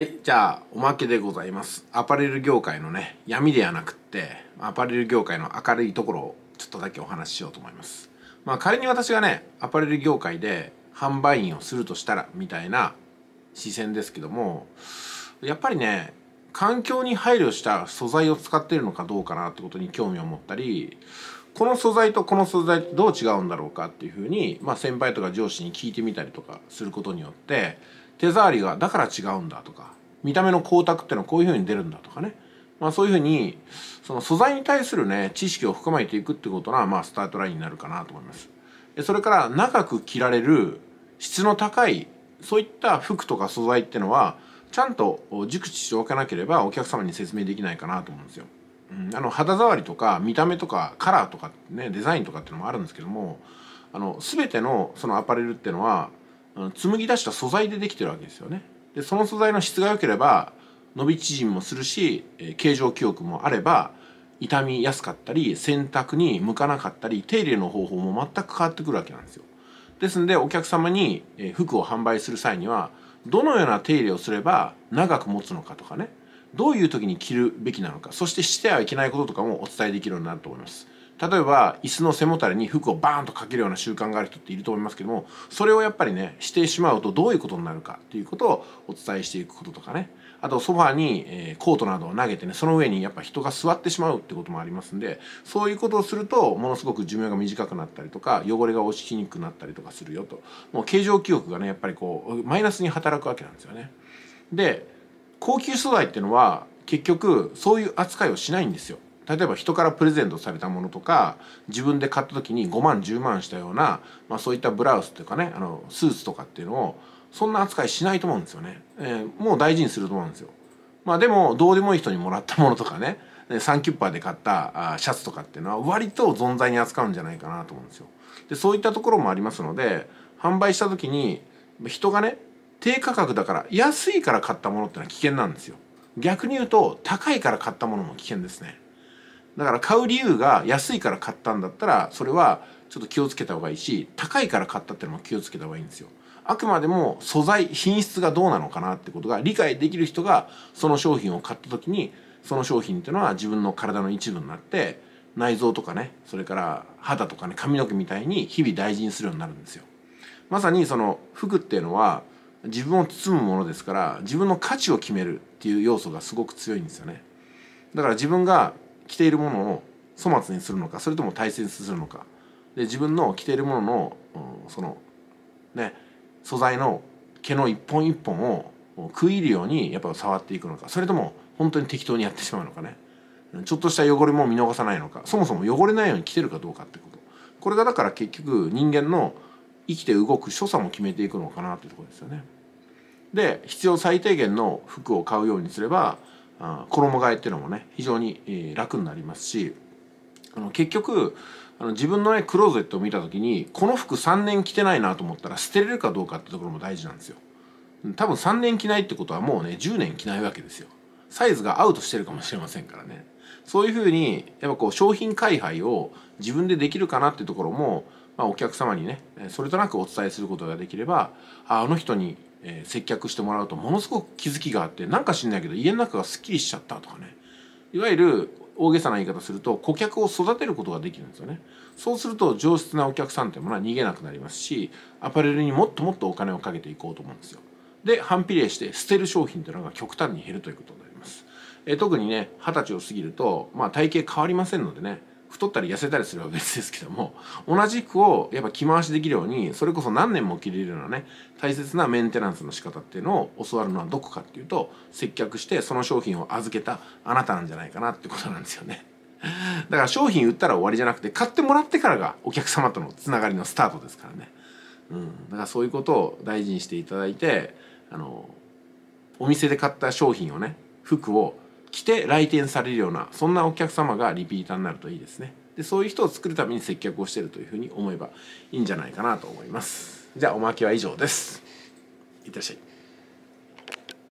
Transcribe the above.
はい、じゃあ、おまけでございます。アパレル業界のね、闇ではなくって、アパレル業界の明るいところをちょっとだけお話ししようと思います。まあ、仮に私がね、アパレル業界で販売員をするとしたら、みたいな視線ですけども、やっぱりね、環境に配慮した素材を使っているのかどうかなってことに興味を持ったり、この素材とこの素材ってどう違うんだろうかっていうふうに、まあ、先輩とか上司に聞いてみたりとかすることによって手触りがだから違うんだとか見た目の光沢っていうのはこういうふうに出るんだとかね、まあ、そういうふうにその素材に対するね知識を深めていくってことが、まあ、スタートラインになるかなと思います。それから長く着られる質の高いそういった服とか素材ってのはちゃんと熟知しておかなければお客様に説明できないかなと思うんですよ。うん、あの肌触りとか見た目とかカラーとか、ね、デザインとかっていうのもあるんですけどもあの全てのそのアパレルっていうのは紡ぎ出した素材でできてるわけですよね。でその素材の質が良ければ伸び縮みもするし形状記憶もあれば傷みやすかったり洗濯に向かなかったり手入れの方法も全く変わってくるわけなんですよ。ですんでお客様に服を販売する際にはどのような手入れをすれば長く持つのかとかねどういう時に着るべきなのかそしてしてはいけないこととかもお伝えできるようになると思います例えば椅子の背もたれに服をバーンとかけるような習慣がある人っていると思いますけどもそれをやっぱりねしてしまうとどういうことになるかっていうことをお伝えしていくこととかねあとソファーに、えコートなどを投げてねその上にやっぱ人が座ってしまうってこともありますんでそういうことをするとものすごく寿命が短くなったりとか汚れが落ちにくくなったりとかするよともう形状記憶がねやっぱりこうマイナスに働くわけなんですよねで高級素材っていうのは結局そういう扱いをしないんですよ。例えば人からプレゼントされたものとか自分で買った時に5万10万したような、まあ、そういったブラウスというかねあのスーツとかっていうのをそんな扱いしないと思うんですよね、えー、もう大事にすると思うんですよまあでもどうでもいい人にもらったものとかねサンキュッパーで買ったシャツとかっていうのは割と存在に扱うんじゃないかなと思うんですよでそういったところもありますので販売した時に人がね低価格だから安いから買ったものってのは危険なんですよ逆に言うと高いから買ったものも危険ですねだから買う理由が安いから買ったんだったらそれはちょっと気をつけた方がいいし高いから買ったってのも気をつけた方がいいんですよあくまでも素材品質がどうなのかなってことが理解できる人がその商品を買った時にその商品っていうのは自分の体の一部になって内臓とかねそれから肌とかね髪の毛みたいに日々大事にするようになるんですよまさにその服っていうのは自分を包むものですから自分の価値を決めるっていう要素がすごく強いんですよねだから自分が着ているものを粗末にするのかそれとも大切にするのかで自分の着ているものの、うん、そのね素材の毛の一本一本を食い入るようにやっぱ触っていくのかそれとも本当に適当にやってしまうのかねちょっとした汚れも見逃さないのかそもそも汚れないように着てるかどうかってことこれがだから結局人間の生きて動く所作も決めていくのかなというところですよね。で必要最低限の服を買うようにすればあ衣替えっていうのもね非常に楽になりますしあの結局あの自分のねクローゼットを見た時にこの服3年着てないなと思ったら捨てれるかどうかってところも大事なんですよ。多分3年着ないってことはもうね10年着ないわけですよ。サイズがアウトしてるかもしれませんからね。そういうふうにやっぱこう商品開発を自分でできるかなってところもまあ、お客様にねそれとなくお伝えすることができればあの人に接客してもらうとものすごく気づきがあってなんか知んないけど家の中がすっきりしちゃったとかねいわゆる大げさな言い方すると顧客を育てることができるんですよねそうすると上質なお客さんっていうものは逃げなくなりますしアパレルにもっともっとお金をかけていこうと思うんですよで反比例して捨てる商品というのが極端に減るということになりますえ特にね二十歳を過ぎると、まあ、体型変わりませんのでね太ったり痩せたりすれば別ですけども同じ服をやっぱ着回しできるようにそれこそ何年も着れるようなね大切なメンテナンスの仕方っていうのを教わるのはどこかっていうと接客してその商品を預けたあなたなんじゃないかなってことなんですよね。だから商品売ったら終わりじゃなくて買ってもらってからがお客様とのつながりのスタートですからね。うん、だからそういうことを大事にしていただいてあのお店で買った商品をね服を来て来店されるようなそんなお客様がリピーターになるといいですねでそういう人を作るために接客をしてるというふうに思えばいいんじゃないかなと思いますじゃあおまけは以上ですいってらっしゃい